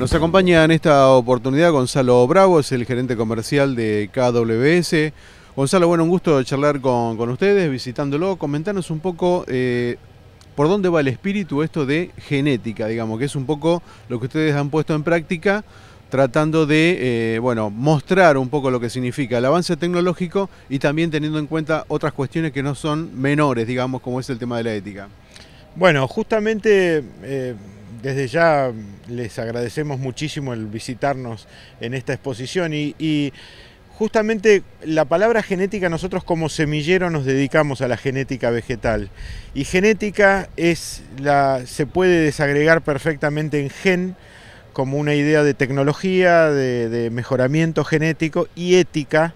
Nos acompaña en esta oportunidad Gonzalo Bravo, es el gerente comercial de KWS. Gonzalo, bueno, un gusto charlar con, ustedes, visitándolo. Comentanos un poco eh, por dónde va el espíritu esto de genética, digamos, que es un poco lo que ustedes han puesto en práctica tratando de eh, bueno, mostrar un poco lo que significa el avance tecnológico y también teniendo en cuenta otras cuestiones que no son menores, digamos, como es el tema de la ética. Bueno, justamente eh, desde ya mm, les agradecemos muchísimo el visitarnos en esta exposición y, justamente la palabra genética nosotros como semillero nos dedicamos a la genética vegetal y genética es la se puede desagregar perfectamente en gen como una idea de tecnología, de mejoramiento genético y ética,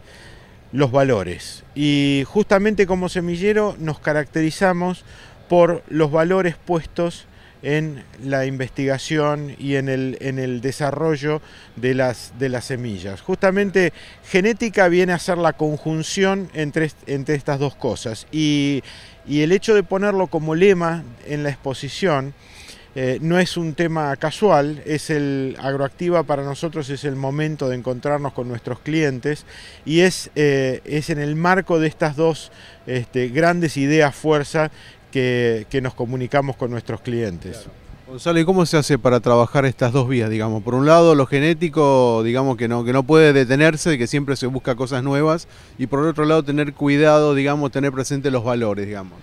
los valores. Y justamente como semillero nos caracterizamos por los valores puestos en la investigación y en el, en el desarrollo de las, de las semillas. Justamente genética viene a ser la conjunción entre, entre estas dos cosas y, el hecho de ponerlo como lema en la exposición eh, no es un tema casual, es el agroactiva para nosotros es el momento de encontrarnos con nuestros clientes y es, eh, es en el marco de estas dos este, grandes ideas fuerza que, nos comunicamos con nuestros clientes. Gonzalo, ¿y cómo se hace para trabajar estas dos vías, digamos? Por un lado, lo genético, digamos, que no, que no puede detenerse, que siempre se busca cosas nuevas, y por otro lado, tener cuidado, digamos, tener presente los valores, digamos.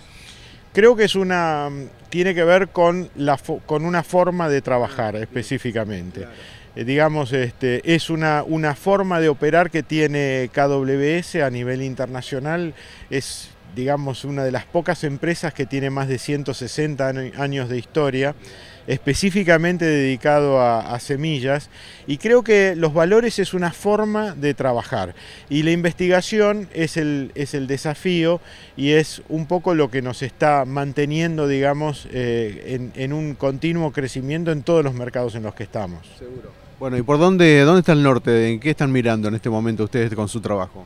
Creo que es una, tiene que ver con, la, con una forma de trabajar específicamente. Eh, digamos, este, es una, una forma de operar que tiene KWS a nivel internacional, es digamos, una de las pocas empresas que tiene más de 160 años de historia, específicamente dedicado a, semillas, y creo que los valores es una forma de trabajar, y la investigación es el, es el desafío y es un poco lo que nos está manteniendo, digamos, eh, en, en, un continuo crecimiento en todos los mercados en los que estamos. Seguro. Bueno, ¿y por dónde, dónde está el norte? ¿En qué están mirando en este momento ustedes con su trabajo?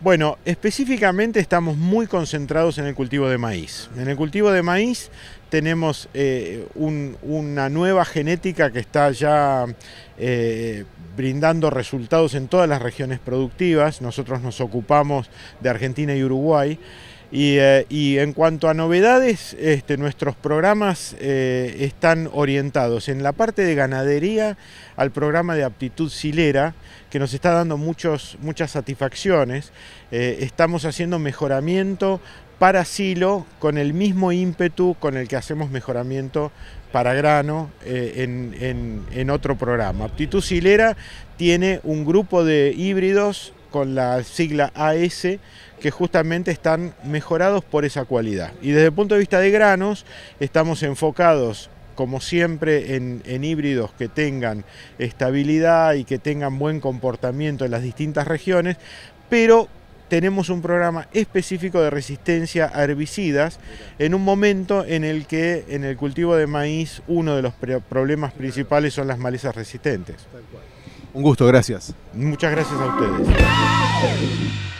Bueno, específicamente estamos muy concentrados en el cultivo de maíz. En el cultivo de maíz tenemos eh, una nueva genética que está ya eh, brindando resultados en todas las regiones productivas. Nosotros nos ocupamos de Argentina y Uruguay. Eh, y, en cuanto a novedades, este, nuestros programas eh, están orientados en la parte de ganadería al programa de aptitud silera, que nos está dando muchos, muchas satisfacciones. Eh, estamos haciendo mejoramiento para silo con el mismo ímpetu con el que hacemos mejoramiento para grano en otro programa. Aptitud silera tiene un grupo de híbridos con la sigla AS que justamente están mejorados por esa cualidad. Y desde el punto de vista de granos, estamos enfocados como siempre en, híbridos que tengan estabilidad y que tengan buen comportamiento en las distintas regiones, pero tenemos un programa específico de resistencia a herbicidas en un momento en el que en el cultivo de maíz uno de los problemas principales son las malezas resistentes. Un gusto, gracias. Muchas gracias a ustedes.